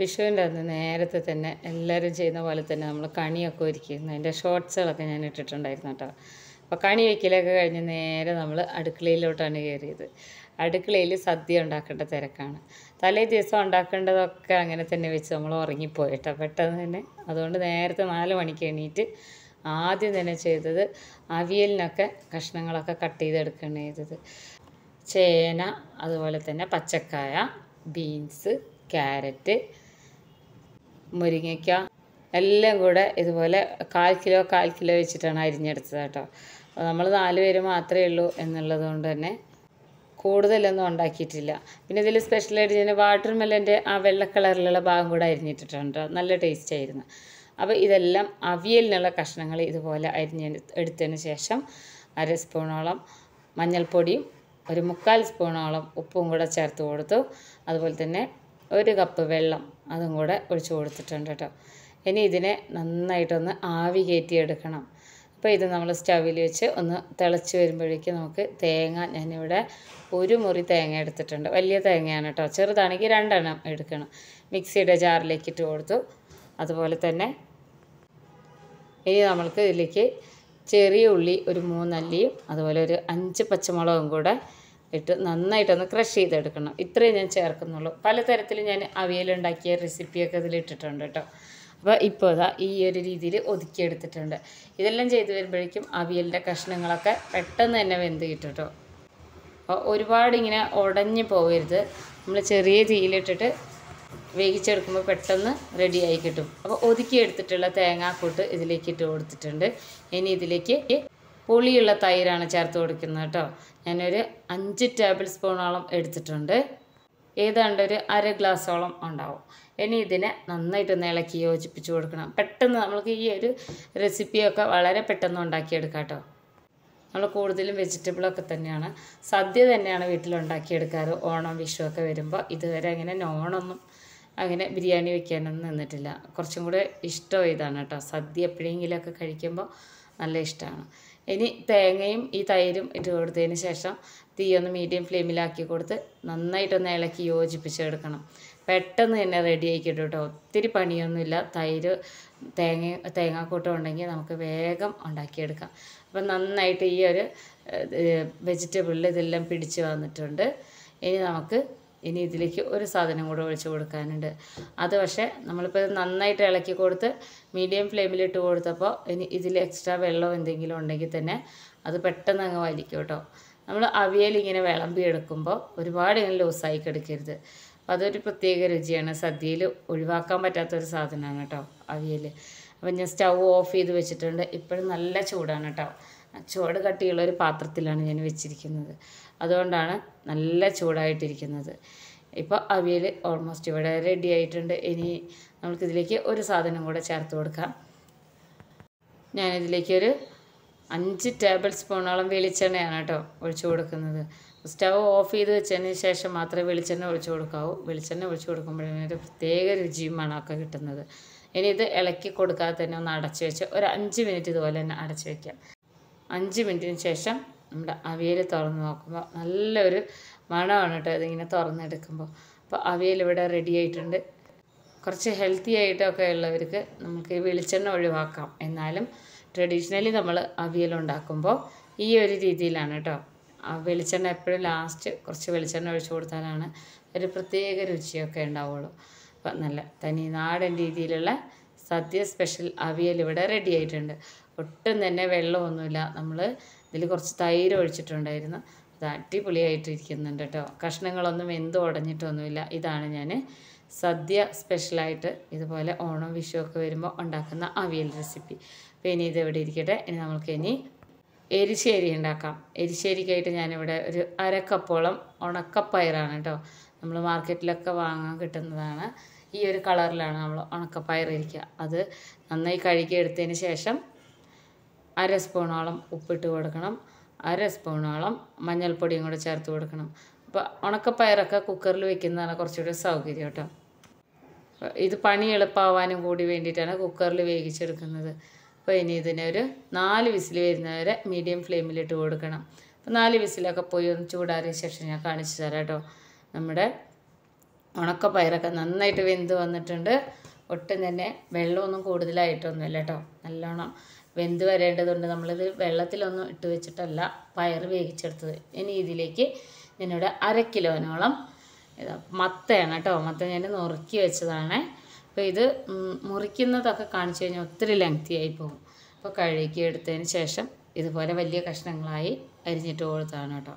വിഷുവിൻ്റെ അന്ന് നേരത്തെ തന്നെ എല്ലാവരും ചെയ്യുന്ന പോലെ തന്നെ നമ്മൾ കണിയൊക്കെ ഒരുക്കിയിരുന്നു അതിൻ്റെ ഷോർട്സുകളൊക്കെ ഞാൻ ഇട്ടിട്ടുണ്ടായിരുന്നു കേട്ടോ അപ്പോൾ കണി വയ്ക്കലൊക്കെ കഴിഞ്ഞ് നേരെ നമ്മൾ അടുക്കളയിലോട്ടാണ് കയറിയത് അടുക്കളയിൽ സദ്യ ഉണ്ടാക്കേണ്ട തിരക്കാണ് തലേ ദിവസം ഉണ്ടാക്കേണ്ടതൊക്കെ അങ്ങനെ തന്നെ വെച്ച് നമ്മൾ ഉറങ്ങിപ്പോയിട്ടോ പെട്ടെന്ന് തന്നെ അതുകൊണ്ട് നേരത്തെ നാല് മണിക്ക് എണീറ്റ് ആദ്യം തന്നെ ചെയ്തത് അവിയലിനൊക്കെ കഷ്ണങ്ങളൊക്കെ കട്ട് ചെയ്തെടുക്കുകയാണ് ചെയ്തത് ചേന അതുപോലെ തന്നെ പച്ചക്കായ ബീൻസ് ക്യാരറ്റ് മുരിങ്ങയ്ക്ക എല്ലാം കൂടെ ഇതുപോലെ കാൽ കിലോ കാൽ കിലോ വെച്ചിട്ടാണ് അരിഞ്ഞെടുത്തത് കേട്ടോ നമ്മൾ നാല് പേര് മാത്രമേ ഉള്ളൂ എന്നുള്ളത് കൊണ്ട് തന്നെ കൂടുതലൊന്നും ഉണ്ടാക്കിയിട്ടില്ല പിന്നെ ഇതിൽ സ്പെഷ്യലായിട്ട് ഞാൻ വാട്ടർ മെല്ലൻ്റെ ആ വെള്ള കളറിലുള്ള ഭാഗം കൂടെ അരിഞ്ഞിട്ടിട്ടുണ്ട് നല്ല ടേസ്റ്റ് ആയിരുന്നു അപ്പോൾ ഇതെല്ലാം അവിയലിനുള്ള കഷ്ണങ്ങൾ ഇതുപോലെ അരിഞ്ഞ് എടുത്തതിന് ശേഷം അര സ്പൂണോളം മഞ്ഞൾപ്പൊടിയും ഒരു മുക്കാൽ സ്പൂണോളം ഉപ്പും കൂടെ ചേർത്ത് കൊടുത്തു അതുപോലെ തന്നെ ഒരു കപ്പ് വെള്ളം അതും കൂടെ ഒഴിച്ചു കൊടുത്തിട്ടുണ്ട് കേട്ടോ ഇനി ഇതിനെ നന്നായിട്ടൊന്ന് ആവി കയറ്റിയെടുക്കണം അപ്പോൾ ഇത് നമ്മൾ സ്റ്റവിൽ വെച്ച് ഒന്ന് തിളച്ച് വരുമ്പോഴേക്കും നമുക്ക് തേങ്ങ ഞാനിവിടെ ഒരു മുറി തേങ്ങ എടുത്തിട്ടുണ്ട് വലിയ തേങ്ങയാണ് കേട്ടോ ചെറുതാണെങ്കിൽ രണ്ടെണ്ണം എടുക്കണം മിക്സിയുടെ ജാറിലേക്ക് ഇട്ട് കൊടുത്തു അതുപോലെ തന്നെ ഇനി നമ്മൾക്ക് ഇതിലേക്ക് ചെറിയ ഉള്ളി ഒരു മൂന്നല്ലിയും അതുപോലെ ഒരു അഞ്ച് പച്ചമുളകും കൂടെ ഇട്ട് നന്നായിട്ടൊന്ന് ക്രഷ് ചെയ്തെടുക്കണം ഇത്രയും ഞാൻ ചേർക്കുന്നുള്ളൂ പലതരത്തിൽ ഞാൻ അവിയലുണ്ടാക്കിയ റെസിപ്പിയൊക്കെ ഇതിലിട്ടിട്ടുണ്ട് കേട്ടോ അപ്പോൾ ഇപ്പോൾ ഇതാ ഈ ഒരു രീതിയിൽ ഒതുക്കിയെടുത്തിട്ടുണ്ട് ഇതെല്ലാം ചെയ്ത് വരുമ്പോഴേക്കും അവിയലിൻ്റെ കഷ്ണങ്ങളൊക്കെ പെട്ടെന്ന് തന്നെ വെന്ത് കിട്ടും കേട്ടോ അപ്പോൾ ഒരുപാട് ഇങ്ങനെ ഉടഞ്ഞു പോകരുത് നമ്മൾ ചെറിയ തീയിലിട്ടിട്ട് വേവിച്ചെടുക്കുമ്പോൾ പെട്ടെന്ന് റെഡിയായി കിട്ടും അപ്പോൾ ഒതുക്കിയെടുത്തിട്ടുള്ള തേങ്ങാക്കൂട്ട് ഇതിലേക്ക് ഇട്ട് കൊടുത്തിട്ടുണ്ട് ഇനി ഇതിലേക്ക് പുളിയുള്ള തൈരാണ് ചേർത്ത് കൊടുക്കുന്നത് കേട്ടോ ഞാനൊരു അഞ്ച് ടേബിൾ സ്പൂണോളം എടുത്തിട്ടുണ്ട് ഏതാണ്ട് ഒരു അര ഗ്ലാസ്സോളം ഉണ്ടാവും ഇനി ഇതിനെ നന്നായിട്ടൊന്ന് ഇളക്കി യോജിപ്പിച്ച് കൊടുക്കണം പെട്ടെന്ന് നമ്മൾക്ക് ഈ ഒരു റെസിപ്പിയൊക്കെ വളരെ പെട്ടെന്ന് ഉണ്ടാക്കിയെടുക്കാം കേട്ടോ നമ്മൾ കൂടുതലും വെജിറ്റബിളൊക്കെ തന്നെയാണ് സദ്യ തന്നെയാണ് വീട്ടിലുണ്ടാക്കിയെടുക്കാറ് ഓണം വിഷുവൊക്കെ വരുമ്പോൾ ഇതുവരെ അങ്ങനെ നോണൊന്നും അങ്ങനെ ബിരിയാണി വെക്കാനൊന്നും നിന്നിട്ടില്ല കുറച്ചും കൂടെ ഇഷ്ടം ഇതാണ് കേട്ടോ സദ്യ എപ്പോഴെങ്കിലുമൊക്കെ കഴിക്കുമ്പോൾ നല്ല ഇഷ്ടമാണ് ഇനി തേങ്ങയും ഈ തൈരും ഇട്ട് കൊടുത്തതിന് ശേഷം തീ ഒന്ന് മീഡിയം ഫ്ലെയിമിലാക്കി കൊടുത്ത് നന്നായിട്ടൊന്ന് ഇളക്കി യോജിപ്പിച്ചെടുക്കണം പെട്ടെന്ന് തന്നെ റെഡി ആക്കി കേട്ടോ ഒത്തിരി പണിയൊന്നുമില്ല തൈര് തേങ്ങ തേങ്ങാക്കൂട്ടം ഉണ്ടെങ്കിൽ നമുക്ക് വേഗം ഉണ്ടാക്കിയെടുക്കാം അപ്പം നന്നായിട്ട് ഈ ഒരു വെജിറ്റബിളിൽ ഇതെല്ലാം പിടിച്ച് വന്നിട്ടുണ്ട് ഇനി നമുക്ക് ഇനി ഇതിലേക്ക് ഒരു സാധനം കൂടെ ഒഴിച്ച് കൊടുക്കാനുണ്ട് അത് പക്ഷേ നമ്മളിപ്പോൾ നന്നായിട്ട് ഇളക്കി കൊടുത്ത് മീഡിയം ഫ്ലെയിമിലിട്ട് കൊടുത്തപ്പോൾ ഇനി ഇതിൽ എക്സ്ട്രാ വെള്ളം എന്തെങ്കിലും ഉണ്ടെങ്കിൽ തന്നെ അത് പെട്ടെന്ന് അങ്ങ് വലിക്കും കേട്ടോ നമ്മൾ അവിയൽ ഇങ്ങനെ വിളമ്പി എടുക്കുമ്പോൾ ഒരുപാട് ഇങ്ങനെ ലൂസായി കിടക്കരുത് അപ്പോൾ അതൊരു പ്രത്യേക രുചിയാണ് സദ്യയിൽ ഒഴിവാക്കാൻ പറ്റാത്തൊരു സാധനമാണ് കേട്ടോ അവിയൽ അപ്പം ഞാൻ സ്റ്റൗ ഓഫ് ചെയ്ത് വെച്ചിട്ടുണ്ട് ഇപ്പോഴും നല്ല ചൂടാണ് കേട്ടോ ചുവട് കട്ടിയുള്ള ഒരു പാത്രത്തിലാണ് ഞാൻ വെച്ചിരിക്കുന്നത് അതുകൊണ്ടാണ് നല്ല ചൂടായിട്ടിരിക്കുന്നത് ഇപ്പോൾ അവിയൽ ഓൾമോസ്റ്റ് ഇവിടെ റെഡി ആയിട്ടുണ്ട് ഇനി നമുക്കിതിലേക്ക് ഒരു സാധനം കൂടെ ചേർത്ത് കൊടുക്കാം ഞാനിതിലേക്ക് ഒരു അഞ്ച് ടേബിൾ സ്പൂണോളം വെളിച്ചെണ്ണയാണ് കേട്ടോ ഒഴിച്ചു കൊടുക്കുന്നത് സ്റ്റവ് ഓഫ് ചെയ്ത് വെച്ചതിന് ശേഷം മാത്രമേ വെളിച്ചെണ്ണ ഒഴിച്ചു കൊടുക്കാവൂ വെളിച്ചെണ്ണ ഒഴിച്ചു കൊടുക്കുമ്പോഴേ ഒരു പ്രത്യേക രുചിയും മണമൊക്കെ കിട്ടുന്നത് ഇനി ഇത് ഇളക്കി കൊടുക്കാതെ തന്നെ ഒന്ന് അടച്ചു വെച്ച് ഒരു അഞ്ച് മിനിറ്റ് ഇതുപോലെ തന്നെ അടച്ചു വയ്ക്കാം അഞ്ച് മിനിറ്റിന് ശേഷം നമ്മുടെ അവിയൽ തുറന്ന് നോക്കുമ്പോൾ നല്ലൊരു മണമാണ് കേട്ടോ ഇതിങ്ങനെ തുറന്നെടുക്കുമ്പോൾ അപ്പോൾ അവിയൽ ഇവിടെ റെഡി ആയിട്ടുണ്ട് കുറച്ച് ഹെൽത്തി ആയിട്ടൊക്കെ ഉള്ളവർക്ക് നമുക്ക് വെളിച്ചെണ്ണ ഒഴിവാക്കാം എന്നാലും ട്രഡീഷണലി നമ്മൾ അവിയൽ ഉണ്ടാക്കുമ്പോൾ ഈ ഒരു രീതിയിലാണ് കേട്ടോ വെളിച്ചെണ്ണ എപ്പോഴും ലാസ്റ്റ് കുറച്ച് വെളിച്ചെണ്ണ ഒഴിച്ചു കൊടുത്താലാണ് ഒരു പ്രത്യേക രുചിയൊക്കെ ഉണ്ടാവുള്ളൂ അപ്പം നല്ല തനി നാടൻ രീതിയിലുള്ള സദ്യ സ്പെഷ്യൽ അവിയൽ ഇവിടെ റെഡി ആയിട്ടുണ്ട് ഒട്ടും തന്നെ വെള്ളമൊന്നുമില്ല നമ്മൾ ഇതിൽ കുറച്ച് തൈര് ഒഴിച്ചിട്ടുണ്ടായിരുന്നു അത് അടിപൊളിയായിട്ടിരിക്കുന്നുണ്ട് കേട്ടോ കഷ്ണങ്ങളൊന്നും എന്ത് ഉടഞ്ഞിട്ടൊന്നുമില്ല ഇതാണ് ഞാൻ സദ്യ സ്പെഷ്യലായിട്ട് ഇതുപോലെ ഓണം വിഷുവൊക്കെ വരുമ്പോൾ ഉണ്ടാക്കുന്ന അവിയൽ റെസിപ്പി അപ്പോൾ ഇനി ഇത് എവിടെ ഇരിക്കട്ടെ ഇനി നമ്മൾക്ക് ഇനി എരിശ്ശേരി ഉണ്ടാക്കാം എരിശ്ശേരിക്കായിട്ട് ഞാനിവിടെ ഒരു അരക്കപ്പോളം ഉണക്കപ്പയറാണ് കേട്ടോ നമ്മൾ മാർക്കറ്റിലൊക്കെ വാങ്ങാൻ കിട്ടുന്നതാണ് ഈ ഒരു കളറിലാണ് നമ്മൾ ഉണക്കപ്പയർ ഇരിക്കുക അത് നന്നായി കഴുകിയെടുത്തതിന് ശേഷം അര സ്പൂണോളം ഉപ്പിട്ട് കൊടുക്കണം അര സ്പൂണോളം മഞ്ഞൾപ്പൊടിയും കൂടെ ചേർത്ത് കൊടുക്കണം അപ്പോൾ ഉണക്കപ്പയറൊക്കെ കുക്കറിൽ വെക്കുന്നതാണ് കുറച്ചുകൂടി സൗകര്യം കേട്ടോ ഇത് പണി എളുപ്പമാവാനും കൂടി വേണ്ടിയിട്ടാണ് കുക്കറിൽ വേവിച്ചെടുക്കുന്നത് അപ്പോൾ ഇനി ഇതിനെ ഒരു നാല് വിസിൽ വരുന്നവരെ മീഡിയം ഫ്ലെയിമിലിട്ട് കൊടുക്കണം അപ്പോൾ നാല് വിസിലൊക്കെ പോയി ഒന്ന് ചൂടാറിയ ശേഷം ഞാൻ കാണിച്ചു തരാം കേട്ടോ നമ്മുടെ ഉണക്കപ്പയറൊക്കെ നന്നായിട്ട് വെന്ത് വന്നിട്ടുണ്ട് ഒട്ടും തന്നെ വെള്ളമൊന്നും കൂടുതലായിട്ടൊന്നുമില്ല കേട്ടോ നല്ലോണം വെന്ത് വരേണ്ടതുണ്ട് നമ്മളിത് വെള്ളത്തിലൊന്നും ഇട്ട് വെച്ചിട്ടല്ല പയർ വേവിച്ചെടുത്തത് ഇനി ഇതിലേക്ക് ഞാനിവിടെ അര കിലോനോളം മത്തയാണ് കേട്ടോ മത്ത ഞാൻ നുറുക്കി വെച്ചതാണ് അപ്പോൾ ഇത് മുറിക്കുന്നതൊക്കെ കാണിച്ചു കഴിഞ്ഞാൽ ഒത്തിരി ലെങ്തി ആയി പോകും അപ്പോൾ കഴുകി എടുത്തതിന് ശേഷം ഇതുപോലെ വലിയ കഷ്ണങ്ങളായി അരിഞ്ഞിട്ട് കൊടുത്താണ് കേട്ടോ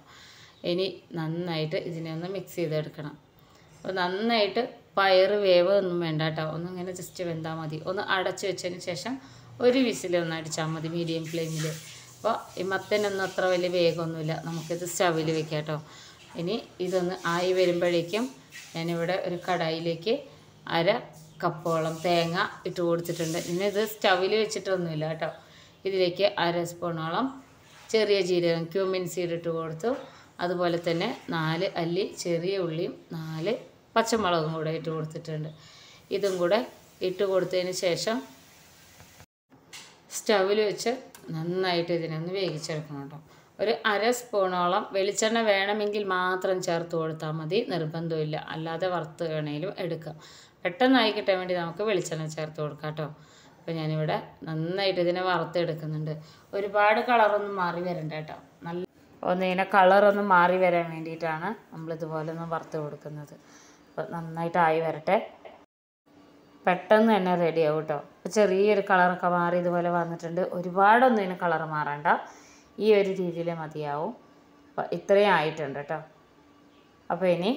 ഇനി നന്നായിട്ട് ഇതിനെ ഒന്ന് മിക്സ് ചെയ്തെടുക്കണം അപ്പോൾ നന്നായിട്ട് പയർ വേവ് ഒന്നും വേണ്ട കേട്ടോ ഒന്നിങ്ങനെ ജസ്റ്റ് വെന്താൽ മതി ഒന്ന് അടച്ചു വെച്ചതിന് ശേഷം ഒരു വിസിലൊന്ന് അടിച്ചാൽ മതി മീഡിയം ഫ്ലെയിമിൽ അപ്പോൾ ഈ മത്തനൊന്നും അത്ര വലിയ വേഗമൊന്നുമില്ല നമുക്കിത് സ്റ്റവിൽ വെക്കാം കേട്ടോ ഇനി ഇതൊന്ന് ആയി വരുമ്പോഴേക്കും ഞാനിവിടെ ഒരു കടായിലേക്ക് അര കപ്പോളം തേങ്ങ ഇട്ട് കൊടുത്തിട്ടുണ്ട് ഇനി ഇത് സ്റ്റവിൽ വെച്ചിട്ടൊന്നുമില്ല കേട്ടോ ഇതിലേക്ക് അര സ്പൂണോളം ചെറിയ ജീരകം ക്യൂമിൻ സീഡ് ഇട്ട് കൊടുത്തു അതുപോലെ തന്നെ നാല് അല്ലി ചെറിയ ഉള്ളിയും നാല് പച്ചമുളകും കൂടെ ഇട്ട് കൊടുത്തിട്ടുണ്ട് ഇതും കൂടെ ഇട്ട് കൊടുത്തതിന് ശേഷം സ്റ്റവിൽ വെച്ച് നന്നായിട്ട് ഇതിനൊന്ന് വേവിച്ചെടുക്കണം കേട്ടോ ഒരു അര സ്പൂണോളം വെളിച്ചെണ്ണ വേണമെങ്കിൽ മാത്രം ചേർത്ത് കൊടുത്താൽ മതി നിർബന്ധമില്ല അല്ലാതെ വറുത്ത് വേണമെങ്കിലും എടുക്കാം പെട്ടെന്നായി കിട്ടാൻ വേണ്ടി നമുക്ക് വെളിച്ചെണ്ണ ചേർത്ത് കൊടുക്കാം കേട്ടോ അപ്പോൾ ഞാനിവിടെ നന്നായിട്ട് ഇതിനെ വറുത്തെടുക്കുന്നുണ്ട് ഒരുപാട് കളറൊന്നും മാറി വരണ്ട കേട്ടോ നല്ല ഒന്ന് ഇങ്ങനെ കളറൊന്നും മാറി വരാൻ വേണ്ടിയിട്ടാണ് നമ്മളിതുപോലെ ഒന്ന് വറുത്ത് കൊടുക്കുന്നത് അപ്പോൾ നന്നായിട്ട് വരട്ടെ പെട്ടെന്ന് തന്നെ റെഡിയാവും കേട്ടോ അപ്പോൾ ചെറിയൊരു കളറൊക്കെ മാറി ഇതുപോലെ വന്നിട്ടുണ്ട് ഒരുപാടൊന്നും ഇതിന് കളർ മാറണ്ട ഈ ഒരു രീതിയിൽ മതിയാവും അപ്പോൾ ഇത്രയും ആയിട്ടുണ്ട് കേട്ടോ അപ്പോൾ ഇനി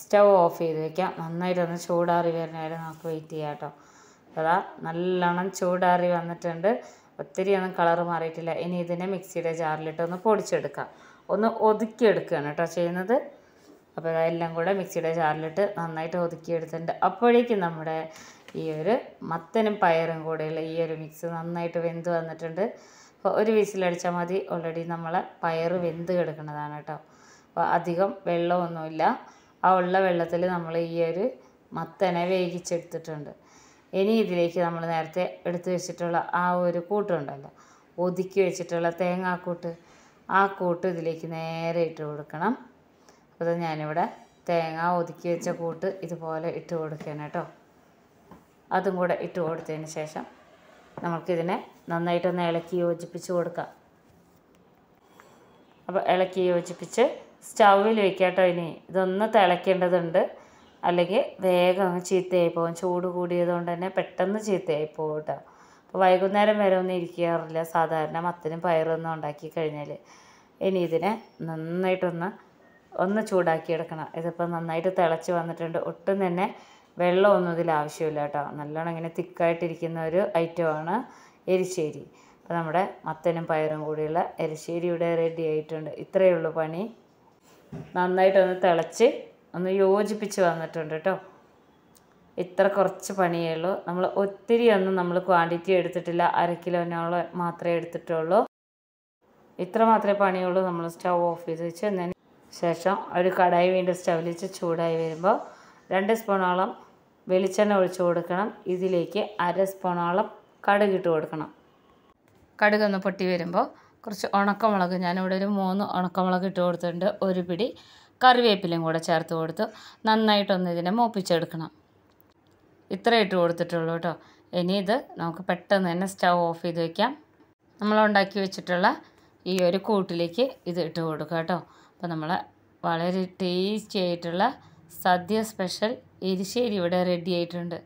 സ്റ്റവ് ഓഫ് ചെയ്ത് വെക്കാം നന്നായിട്ടൊന്ന് ചൂടാറി വരെ നമുക്ക് വെയിറ്റ് ചെയ്യാം കേട്ടോ അതാ നല്ലോണം ചൂടാറി വന്നിട്ടുണ്ട് ഒത്തിരി ഒന്നും കളർ മാറിയിട്ടില്ല ഇനി ഇതിനെ മിക്സിയുടെ ജാറിലിട്ട് ഒന്ന് പൊടിച്ചെടുക്കാം ഒന്ന് ഒതുക്കിയെടുക്കുകയാണ് കേട്ടോ ചെയ്യുന്നത് അപ്പോൾ ഇതെല്ലാം കൂടെ മിക്സിയുടെ ചാറിലിട്ട് നന്നായിട്ട് ഒതുക്കിയെടുത്തിട്ടുണ്ട് അപ്പോഴേക്കും നമ്മുടെ ഈ ഒരു മത്തനും പയറും കൂടെയുള്ള ഈ ഒരു മിക്സ് നന്നായിട്ട് വെന്ത് വന്നിട്ടുണ്ട് അപ്പോൾ ഒരു വിസിലടിച്ചാൽ മതി ഓൾറെഡി നമ്മളെ പയർ വെന്ത് കിടക്കുന്നതാണ് കേട്ടോ അപ്പോൾ അധികം വെള്ളമൊന്നുമില്ല ആ ഉള്ള വെള്ളത്തിൽ നമ്മൾ ഈ ഒരു മത്തനെ വേവിച്ചെടുത്തിട്ടുണ്ട് ഇനി ഇതിലേക്ക് നമ്മൾ നേരത്തെ എടുത്തു വെച്ചിട്ടുള്ള ആ ഒരു കൂട്ടുണ്ടല്ലോ ഒതുക്കി വെച്ചിട്ടുള്ള തേങ്ങാക്കൂട്ട് ആ കൂട്ട് ഇതിലേക്ക് നേരെ ഇട്ട് കൊടുക്കണം അത് ഞാനിവിടെ തേങ്ങ ഒതുക്കി വെച്ച കൂട്ട് ഇതുപോലെ ഇട്ട് കൊടുക്കണം കേട്ടോ അതും കൂടെ ഇട്ട് കൊടുത്തതിന് ശേഷം നമുക്കിതിനെ നന്നായിട്ടൊന്ന് ഇളക്കി യോജിപ്പിച്ച് കൊടുക്കാം അപ്പോൾ ഇളക്കി യോജിപ്പിച്ച് സ്റ്റൗവിൽ വെക്കാട്ടോ ഇനി ഇതൊന്ന് തിളയ്ക്കേണ്ടതുണ്ട് അല്ലെങ്കിൽ വേഗം അങ്ങ് ചീത്തയായി പോകും ചൂട് കൂടിയതുകൊണ്ട് തന്നെ പെട്ടെന്ന് ചീത്തയായി പോകും കേട്ടോ അപ്പോൾ വൈകുന്നേരം വരെ ഒന്നും ഇരിക്കാറില്ല സാധാരണ മത്തനും പയറൊന്നും ഉണ്ടാക്കി കഴിഞ്ഞാൽ ഇനി ഇതിനെ നന്നായിട്ടൊന്ന് ഒന്ന് ചൂടാക്കി എടുക്കണം ഇതിപ്പോൾ നന്നായിട്ട് തിളച്ച് വന്നിട്ടുണ്ട് ഒട്ടും തന്നെ വെള്ളമൊന്നും ഇതിൽ ആവശ്യമില്ല കേട്ടോ നല്ലോണം ഇങ്ങനെ തിക്കായിട്ടിരിക്കുന്ന ഒരു ഐറ്റമാണ് എരിശ്ശേരി അപ്പോൾ നമ്മുടെ മത്തനും പയറും കൂടിയുള്ള എരിശ്ശേരി ഇവിടെ റെഡി ആയിട്ടുണ്ട് ഇത്രയേ ഉള്ളൂ പണി നന്നായിട്ടൊന്ന് തിളച്ച് ഒന്ന് യോജിപ്പിച്ച് വന്നിട്ടുണ്ട് കേട്ടോ ഇത്ര കുറച്ച് പണിയേ ഉള്ളൂ നമ്മൾ ഒത്തിരി ഒന്നും നമ്മൾ ക്വാണ്ടിറ്റി എടുത്തിട്ടില്ല അര കിലോനോളം മാത്രമേ എടുത്തിട്ടുള്ളൂ ഇത്ര മാത്രമേ പണിയുള്ളൂ നമ്മൾ സ്റ്റവ് ഓഫ് ചെയ്ത് വെച്ച് ശേഷം ഒരു കടായി വീണ്ടും സ്റ്റവിൽ ചൂടായി വരുമ്പോൾ രണ്ട് സ്പൂണോളം വെളിച്ചെണ്ണ ഒഴിച്ചു കൊടുക്കണം ഇതിലേക്ക് അര സ്പൂണോളം കടുക് ഇട്ട് കൊടുക്കണം കടുകൊന്ന് പൊട്ടി വരുമ്പോൾ കുറച്ച് ഉണക്കമുളക് ഞാനിവിടെ ഒരു മൂന്ന് ഉണക്കമുളക് ഇട്ട് കൊടുത്തിട്ടുണ്ട് ഒരു പിടി കറിവേപ്പിലയും കൂടെ ചേർത്ത് കൊടുത്ത് നന്നായിട്ടൊന്ന് ഇതിനെ മൂപ്പിച്ചെടുക്കണം ഇത്ര ഇട്ട് കൊടുത്തിട്ടുള്ളൂ കേട്ടോ ഇനി ഇത് നമുക്ക് പെട്ടെന്ന് തന്നെ സ്റ്റൗ ഓഫ് ചെയ്ത് വയ്ക്കാം നമ്മൾ ഉണ്ടാക്കി വെച്ചിട്ടുള്ള ഈ ഒരു കൂട്ടിലേക്ക് ഇത് ഇട്ട് കൊടുക്കുക കേട്ടോ അപ്പോൾ നമ്മൾ വളരെ ടേസ്റ്റി ആയിട്ടുള്ള സദ്യ സ്പെഷ്യൽ എരിശ്ശേരി ഇവിടെ റെഡി ആയിട്ടുണ്ട്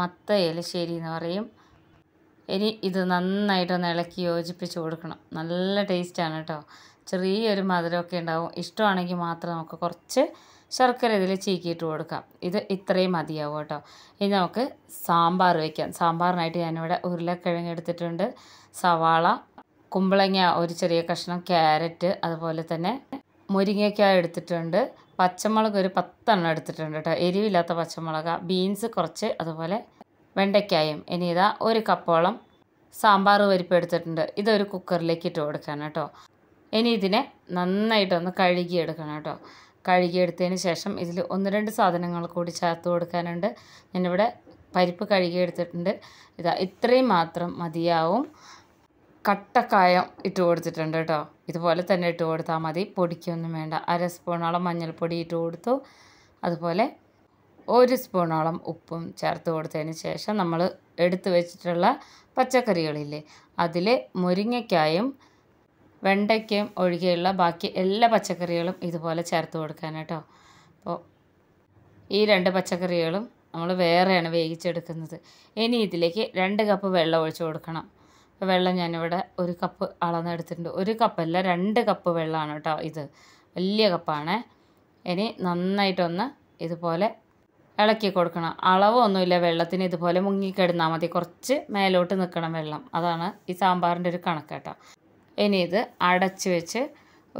മത്ത എലിശ്ശേരി എന്ന് പറയും ഇനി ഇത് നന്നായിട്ടൊന്ന് ഇളക്കി യോജിപ്പിച്ച് കൊടുക്കണം നല്ല ടേസ്റ്റാണ് കേട്ടോ ചെറിയൊരു മധുരമൊക്കെ ഉണ്ടാവും ഇഷ്ടമാണെങ്കിൽ മാത്രം നമുക്ക് കുറച്ച് ശർക്കര ഇതിൽ ചീക്കിയിട്ട് കൊടുക്കാം ഇത് ഇത്രയും മതിയാവും കേട്ടോ ഇനി നമുക്ക് സാമ്പാർ വയ്ക്കാം സാമ്പാറിനായിട്ട് ഞാനിവിടെ ഉരുളക്കിഴങ്ങ് എടുത്തിട്ടുണ്ട് സവാള കുമ്പളങ്ങ ഒരു ചെറിയ കഷ്ണം ക്യാരറ്റ് അതുപോലെ തന്നെ മുരിങ്ങയ്ക്ക എടുത്തിട്ടുണ്ട് പച്ചമുളക് ഒരു പത്തെണ്ണം എടുത്തിട്ടുണ്ട് കേട്ടോ എരിവില്ലാത്ത പച്ചമുളക് ബീൻസ് കുറച്ച് അതുപോലെ വെണ്ടയ്ക്കായും ഇനി ഇതാ ഒരു കപ്പോളം സാമ്പാർ പരിപ്പ് എടുത്തിട്ടുണ്ട് ഇതൊരു കുക്കറിലേക്ക് ഇട്ട് കൊടുക്കണം കേട്ടോ ഇനി ഇതിനെ നന്നായിട്ടൊന്ന് കഴുകിയെടുക്കണം കേട്ടോ കഴുകിയെടുത്തതിന് ശേഷം ഇതിൽ ഒന്ന് രണ്ട് സാധനങ്ങൾ കൂടി ചേർത്ത് കൊടുക്കാനുണ്ട് ഞാനിവിടെ പരിപ്പ് കഴുകിയെടുത്തിട്ടുണ്ട് ഇതാ ഇത്രയും മാത്രം മതിയാവും കട്ടക്കായം ഇട്ട് കൊടുത്തിട്ടുണ്ട് കേട്ടോ ഇതുപോലെ തന്നെ ഇട്ട് കൊടുത്താൽ മതി പൊടിക്കൊന്നും വേണ്ട അര സ്പൂണോളം മഞ്ഞൾപ്പൊടി ഇട്ട് കൊടുത്തു അതുപോലെ ഒരു സ്പൂണോളം ഉപ്പും ചേർത്ത് കൊടുത്തതിന് ശേഷം നമ്മൾ എടുത്തു വെച്ചിട്ടുള്ള പച്ചക്കറികളില്ലേ അതിൽ മുരിങ്ങയ്ക്കായും വെണ്ടയ്ക്കയും ഒഴികെയുള്ള ബാക്കി എല്ലാ പച്ചക്കറികളും ഇതുപോലെ ചേർത്ത് കൊടുക്കാൻ കേട്ടോ അപ്പോൾ ഈ രണ്ട് പച്ചക്കറികളും നമ്മൾ വേറെയാണ് വേവിച്ചെടുക്കുന്നത് ഇനി ഇതിലേക്ക് രണ്ട് കപ്പ് വെള്ളം ഒഴിച്ചു കൊടുക്കണം വെള്ളം ഞാനിവിടെ ഒരു കപ്പ് അളന്നെടുത്തിട്ടുണ്ട് ഒരു കപ്പല്ല രണ്ട് കപ്പ് വെള്ളമാണ് കേട്ടോ ഇത് വലിയ കപ്പാണ് ഇനി നന്നായിട്ടൊന്ന് ഇതുപോലെ ഇളക്കി കൊടുക്കണം അളവൊന്നുമില്ല വെള്ളത്തിന് ഇതുപോലെ മുങ്ങിക്കിടന്നാൽ മതി കുറച്ച് മേലോട്ട് നിൽക്കണം വെള്ളം അതാണ് ഈ സാമ്പാറിൻ്റെ ഒരു കണക്ക് കേട്ടോ ഇനി ഇത് അടച്ച് വെച്ച്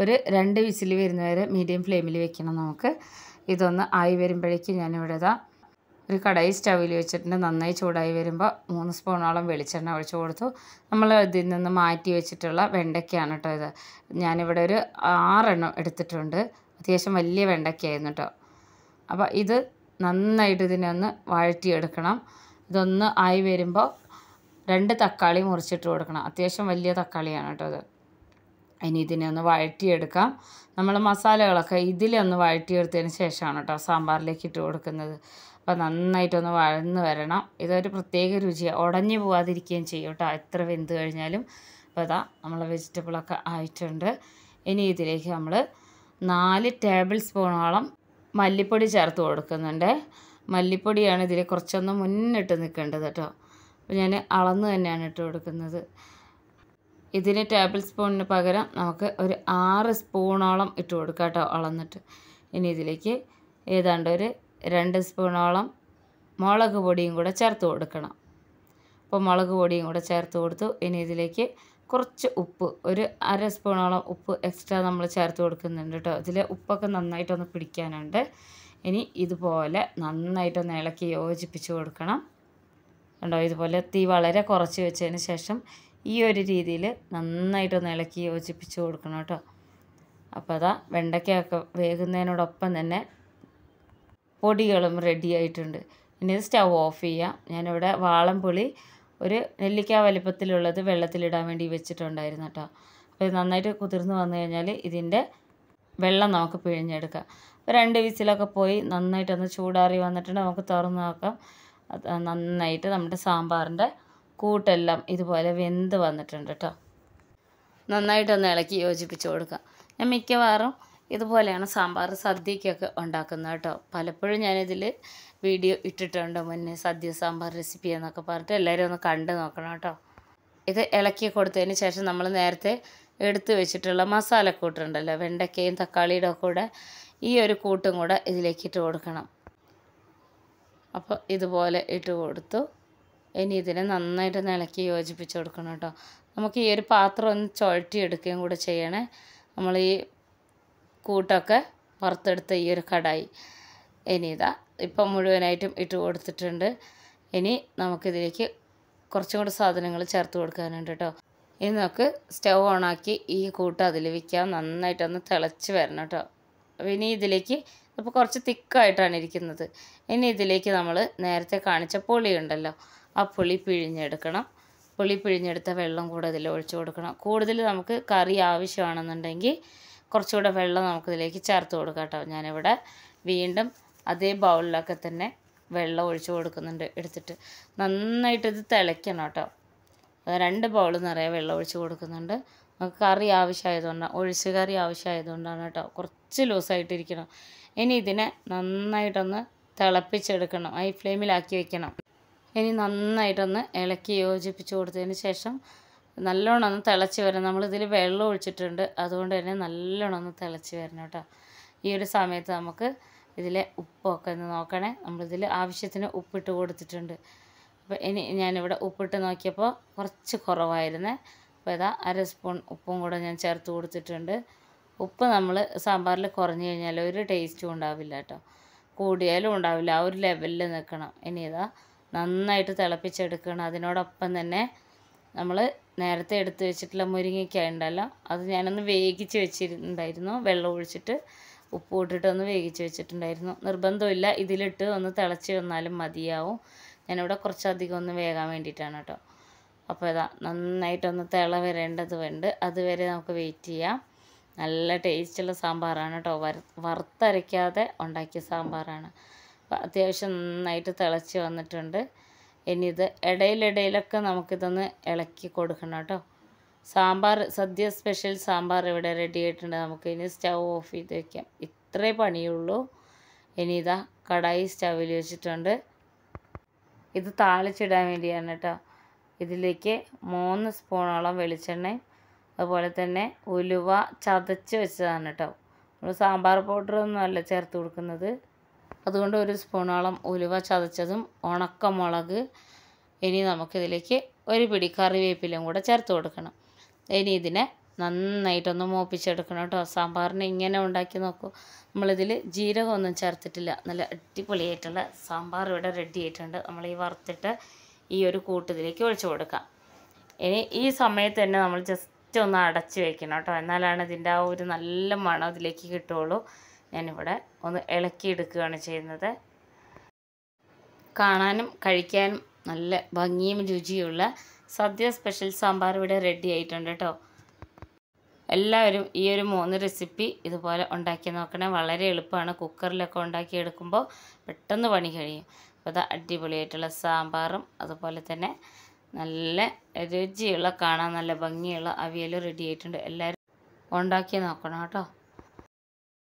ഒരു രണ്ട് വിസിൽ വരുന്നവരെ മീഡിയം ഫ്ലെയിമിൽ വെക്കണം നമുക്ക് ഇതൊന്ന് ആയി വരുമ്പോഴേക്കും ഞാനിവിടെ ഇതാ ഒരു കടായി സ്റ്റവിൽ വെച്ചിട്ടുണ്ട് നന്നായി ചൂടായി വരുമ്പോൾ മൂന്ന് സ്പൂണോളം വെളിച്ചെണ്ണ ഒഴിച്ചു കൊടുത്തു നമ്മൾ ഇതിൽ നിന്ന് മാറ്റി വെച്ചിട്ടുള്ള വെണ്ടയ്ക്കയാണ് കേട്ടോ ഇത് ഞാനിവിടെ ഒരു ആറെണ്ണം എടുത്തിട്ടുണ്ട് അത്യാവശ്യം വലിയ വെണ്ടയ്ക്കയായിരുന്നു കേട്ടോ അപ്പോൾ ഇത് നന്നായിട്ട് ഇതിനെ ഒന്ന് വഴറ്റിയെടുക്കണം ഇതൊന്ന് ആയി വരുമ്പോൾ രണ്ട് തക്കാളി മുറിച്ചിട്ട് കൊടുക്കണം അത്യാവശ്യം വലിയ തക്കാളിയാണ് കേട്ടോ ഇത് ഇനി ഇതിനെ ഒന്ന് വഴറ്റിയെടുക്കാം നമ്മൾ മസാലകളൊക്കെ ഇതിലൊന്ന് വഴറ്റിയെടുത്തതിന് ശേഷമാണ് കേട്ടോ സാമ്പാറിലേക്ക് ഇട്ട് കൊടുക്കുന്നത് അപ്പോൾ നന്നായിട്ടൊന്ന് വഴന്ന് വരണം ഇതൊരു പ്രത്യേക രുചിയാണ് ഉടഞ്ഞു പോവാതിരിക്കുകയും ചെയ്യും കേട്ടോ എത്ര വെന്ത് കഴിഞ്ഞാലും അപ്പോൾ അതാ നമ്മളെ വെജിറ്റബിളൊക്കെ ആയിട്ടുണ്ട് ഇനി ഇതിലേക്ക് നമ്മൾ നാല് ടേബിൾ സ്പൂണോളം മല്ലിപ്പൊടി ചേർത്ത് കൊടുക്കുന്നുണ്ട് മല്ലിപ്പൊടിയാണ് ഇതിൽ കുറച്ചൊന്ന് മുന്നിട്ട് നിൽക്കേണ്ടത് കേട്ടോ അപ്പോൾ ഞാൻ അളന്ന് തന്നെയാണ് ഇട്ട് കൊടുക്കുന്നത് ഇതിന് ടേബിൾ സ്പൂണിന് പകരം നമുക്ക് ഒരു ആറ് സ്പൂണോളം ഇട്ട് കൊടുക്കാം കേട്ടോ അളന്നിട്ട് ഇനി ഇതിലേക്ക് ഏതാണ്ട് ഒരു രണ്ട് സ്പൂണോളം മുളക് പൊടിയും കൂടെ ചേർത്ത് കൊടുക്കണം അപ്പോൾ മുളക് പൊടിയും കൂടെ ചേർത്ത് കൊടുത്തു ഇനി ഇതിലേക്ക് കുറച്ച് ഉപ്പ് ഒരു അര സ്പൂണോളം ഉപ്പ് എക്സ്ട്രാ നമ്മൾ ചേർത്ത് കൊടുക്കുന്നുണ്ട് കേട്ടോ ഇതിൽ ഉപ്പൊക്കെ നന്നായിട്ടൊന്ന് പിടിക്കാനുണ്ട് ഇനി ഇതുപോലെ നന്നായിട്ടൊന്ന് ഇളക്കി യോജിപ്പിച്ച് കൊടുക്കണം കണ്ടോ ഇതുപോലെ തീ വളരെ കുറച്ച് വെച്ചതിന് ശേഷം ഈ ഒരു രീതിയിൽ നന്നായിട്ടൊന്ന് ഇളക്കി യോജിപ്പിച്ച് കൊടുക്കണം കേട്ടോ അപ്പോൾ അതാ വെണ്ടയ്ക്കൊക്കെ വേകുന്നതിനോടൊപ്പം തന്നെ പൊടികളും റെഡി ആയിട്ടുണ്ട് ഇനി ഇത് സ്റ്റൗ ഓഫ് ചെയ്യാം ഞാനിവിടെ വാളൻപുളി ഒരു നെല്ലിക്ക വലിപ്പത്തിലുള്ളത് വെള്ളത്തിലിടാൻ വേണ്ടി വെച്ചിട്ടുണ്ടായിരുന്നു കേട്ടോ അപ്പോൾ ഇത് നന്നായിട്ട് കുതിർന്ന് വന്നു കഴിഞ്ഞാൽ ഇതിൻ്റെ വെള്ളം നമുക്ക് പിഴിഞ്ഞെടുക്കാം അപ്പോൾ രണ്ട് വിസിലൊക്കെ പോയി നന്നായിട്ടൊന്ന് ചൂടാറി വന്നിട്ടുണ്ട് നമുക്ക് തുറന്ന് നോക്കാം നന്നായിട്ട് നമ്മുടെ സാമ്പാറിൻ്റെ കൂട്ടെല്ലാം ഇതുപോലെ വെന്ത് വന്നിട്ടുണ്ട് കേട്ടോ നന്നായിട്ടൊന്ന് ഇളക്കി യോജിപ്പിച്ച് കൊടുക്കാം ഞാൻ മിക്കവാറും ഇതുപോലെയാണ് സാമ്പാർ സദ്യക്കൊക്കെ ഉണ്ടാക്കുന്നത് കേട്ടോ പലപ്പോഴും ഞാനിതിൽ വീഡിയോ ഇട്ടിട്ടുണ്ട് മുന്നേ സദ്യ സാമ്പാർ റെസിപ്പി എന്നൊക്കെ പറഞ്ഞിട്ട് എല്ലാവരും ഒന്ന് കണ്ടു നോക്കണം കേട്ടോ ഇത് ഇളക്കി കൊടുത്തതിന് ശേഷം നമ്മൾ നേരത്തെ എടുത്തു വെച്ചിട്ടുള്ള മസാലക്കൂട്ടുണ്ടല്ലോ വെണ്ടയ്ക്കയും തക്കാളിയുടെ കൂടെ ഈ ഒരു കൂട്ടും കൂടെ ഇതിലേക്ക് ഇട്ട് കൊടുക്കണം അപ്പോൾ ഇതുപോലെ ഇട്ട് കൊടുത്തു ഇനി ഇതിനെ നന്നായിട്ട് ഇളക്കി യോജിപ്പിച്ച് കൊടുക്കണം കേട്ടോ നമുക്ക് ഈ ഒരു പാത്രം ഒന്ന് ചുഴറ്റിയെടുക്കുകയും കൂടെ ചെയ്യണേ നമ്മൾ ഈ കൂട്ടൊക്കെ വറുത്തെടുത്ത ഈ ഒരു കടായി ഇനി ഇതാ ഇപ്പം മുഴുവനായിട്ടും ഇട്ട് കൊടുത്തിട്ടുണ്ട് ഇനി നമുക്കിതിലേക്ക് കുറച്ചും കൂടി സാധനങ്ങൾ ചേർത്ത് കൊടുക്കാനുണ്ട് കേട്ടോ ഇനി നമുക്ക് സ്റ്റവ് ഓണാക്കി ഈ കൂട്ട് അതിൽ വയ്ക്കാം നന്നായിട്ടൊന്ന് തിളച്ച് വരണം കേട്ടോ ഇനി ഇതിലേക്ക് ഇപ്പോൾ കുറച്ച് തിക്കായിട്ടാണ് ഇരിക്കുന്നത് ഇനി ഇതിലേക്ക് നമ്മൾ നേരത്തെ കാണിച്ച പുളി ഉണ്ടല്ലോ ആ പുളി പിഴിഞ്ഞെടുക്കണം പുളി പിഴിഞ്ഞെടുത്ത വെള്ളം കൂടെ ഇതിൽ ഒഴിച്ചു കൊടുക്കണം കൂടുതൽ നമുക്ക് കറി ആവശ്യമാണെന്നുണ്ടെങ്കിൽ കുറച്ചുകൂടെ വെള്ളം നമുക്കിതിലേക്ക് ചേർത്ത് കൊടുക്കാം കേട്ടോ ഞാനിവിടെ വീണ്ടും അതേ ബൗളിലൊക്കെ തന്നെ വെള്ളം ഒഴിച്ചു കൊടുക്കുന്നുണ്ട് എടുത്തിട്ട് നന്നായിട്ട് ഇത് തിളയ്ക്കണം കേട്ടോ രണ്ട് ബൗൾ നിറയെ വെള്ളം ഒഴിച്ച് കൊടുക്കുന്നുണ്ട് നമുക്ക് കറി ആവശ്യമായതുകൊണ്ടാണ് ഒഴിച്ച് കറി ആവശ്യമായതുകൊണ്ടാണ് കേട്ടോ കുറച്ച് ലൂസായിട്ടിരിക്കണം ഇനി ഇതിനെ നന്നായിട്ടൊന്ന് തിളപ്പിച്ചെടുക്കണം ഹൈ ഫ്ലെയിമിലാക്കി വയ്ക്കണം ഇനി നന്നായിട്ടൊന്ന് ഇളക്കി യോജിപ്പിച്ച് കൊടുത്തതിന് ശേഷം നല്ലോണം ഒന്ന് തിളച്ച് വരണം നമ്മളിതിൽ വെള്ളം ഒഴിച്ചിട്ടുണ്ട് അതുകൊണ്ട് തന്നെ നല്ലോണം ഒന്ന് തിളച്ച് വരണം കേട്ടോ ഈ ഒരു സമയത്ത് നമുക്ക് ഇതിലെ ഉപ്പൊക്കെ ഒന്ന് നോക്കണേ നമ്മളിതിൽ ആവശ്യത്തിന് ഉപ്പിട്ട് കൊടുത്തിട്ടുണ്ട് അപ്പോൾ ഇനി ഞാനിവിടെ ഉപ്പിട്ട് നോക്കിയപ്പോൾ കുറച്ച് കുറവായിരുന്നേ അപ്പോൾ ഇതാ അര സ്പൂൺ ഉപ്പും കൂടെ ഞാൻ ചേർത്ത് കൊടുത്തിട്ടുണ്ട് ഉപ്പ് നമ്മൾ സാമ്പാറിൽ കുറഞ്ഞു കഴിഞ്ഞാൽ ഒരു ടേസ്റ്റും ഉണ്ടാവില്ല കേട്ടോ കൂടിയാലും ഉണ്ടാവില്ല ആ ഒരു ലെവലിൽ നിൽക്കണം ഇനി ഇതാ നന്നായിട്ട് തിളപ്പിച്ചെടുക്കണം അതിനോടൊപ്പം തന്നെ നമ്മൾ നേരത്തെ എടുത്ത് വെച്ചിട്ടുള്ള മുരിങ്ങയ്ക്ക ഉണ്ടല്ലോ അത് ഞാനൊന്ന് വേവിച്ച് വെച്ചിട്ടുണ്ടായിരുന്നു വെള്ളം ഒഴിച്ചിട്ട് ഉപ്പ് ഇട്ടിട്ട് ഒന്ന് വേവിച്ച് വെച്ചിട്ടുണ്ടായിരുന്നു നിർബന്ധമില്ല ഇതിലിട്ട് ഒന്ന് തിളച്ച് വന്നാലും മതിയാവും ഞാനിവിടെ കുറച്ചധികം ഒന്ന് വേകാൻ വേണ്ടിയിട്ടാണ് കേട്ടോ അപ്പോൾ ഇതാ നന്നായിട്ടൊന്ന് തിള വരേണ്ടത് വേണ്ട അതുവരെ നമുക്ക് വെയിറ്റ് ചെയ്യാം നല്ല ടേസ്റ്റുള്ള സാമ്പാറാണ് കേട്ടോ വര വറുത്തരയ്ക്കാതെ ഉണ്ടാക്കിയ സാമ്പാറാണ് അപ്പോൾ അത്യാവശ്യം നന്നായിട്ട് തിളച്ച് വന്നിട്ടുണ്ട് ഇനി ഇത് ഇടയിലിടയിലൊക്കെ നമുക്കിതൊന്ന് ഇളക്കി കൊടുക്കണം കേട്ടോ സാമ്പാർ സദ്യ സ്പെഷ്യൽ സാമ്പാർ ഇവിടെ റെഡി ആയിട്ടുണ്ട് നമുക്ക് ഇനി സ്റ്റൗ ഓഫ് ചെയ്ത് വയ്ക്കാം ഇത്രേ പണിയുള്ളൂ ഇനി ഇതാ കടായി സ്റ്റൗവിൽ വെച്ചിട്ടുണ്ട് ഇത് താളിച്ചിടാൻ വേണ്ടിയാണ് കേട്ടോ ഇതിലേക്ക് മൂന്ന് സ്പൂണോളം വെളിച്ചെണ്ണയും അതുപോലെ തന്നെ ഉലുവ ചതച്ച് വെച്ചതാണ് കേട്ടോ നമ്മൾ സാമ്പാർ പൗഡറൊന്നും അല്ല ചേർത്ത് കൊടുക്കുന്നത് അതുകൊണ്ട് ഒരു സ്പൂണോളം ഉലുവ ചതച്ചതും ഉണക്കമുളക് ഇനി നമുക്കിതിലേക്ക് ഒരു പിടി കറിവേപ്പിലയും കൂടെ ചേർത്ത് കൊടുക്കണം ഇനി ഇതിനെ നന്നായിട്ടൊന്ന് മൂപ്പിച്ചെടുക്കണം കേട്ടോ സാമ്പാറിനെ ഇങ്ങനെ ഉണ്ടാക്കി നോക്കൂ നമ്മളിതിൽ ജീരകമൊന്നും ചേർത്തിട്ടില്ല നല്ല അടിപൊളിയായിട്ടുള്ള സാമ്പാർ ഇവിടെ റെഡി ആയിട്ടുണ്ട് നമ്മൾ ഈ വറുത്തിട്ട് ഈ ഒരു കൂട്ടത്തിലേക്ക് ഒഴിച്ചു കൊടുക്കാം ഇനി ഈ സമയത്ത് തന്നെ നമ്മൾ ജസ്റ്റ് ഒന്ന് അടച്ച് വയ്ക്കണം കേട്ടോ എന്നാലാണ് ഇതിൻ്റെ ആ ഒരു നല്ല മണം ഇതിലേക്ക് കിട്ടുകയുള്ളൂ ഞാനിവിടെ ഒന്ന് എടുക്കുകയാണ് ചെയ്യുന്നത് കാണാനും കഴിക്കാനും നല്ല ഭംഗിയും രുചിയുള്ള സദ്യ സ്പെഷ്യൽ സാമ്പാർ ഇവിടെ റെഡി ആയിട്ടുണ്ട് കേട്ടോ എല്ലാവരും ഈ ഒരു മൂന്ന് റെസിപ്പി ഇതുപോലെ ഉണ്ടാക്കി നോക്കണേ വളരെ എളുപ്പമാണ് കുക്കറിലൊക്കെ ഉണ്ടാക്കിയെടുക്കുമ്പോൾ പെട്ടെന്ന് പണി കഴിയും അപ്പോൾ അത് അടിപൊളിയായിട്ടുള്ള സാമ്പാറും അതുപോലെ തന്നെ നല്ല രുചിയുള്ള കാണാൻ നല്ല ഭംഗിയുള്ള അവിയൽ റെഡി ആയിട്ടുണ്ട് എല്ലാവരും ഉണ്ടാക്കി നോക്കണം കേട്ടോ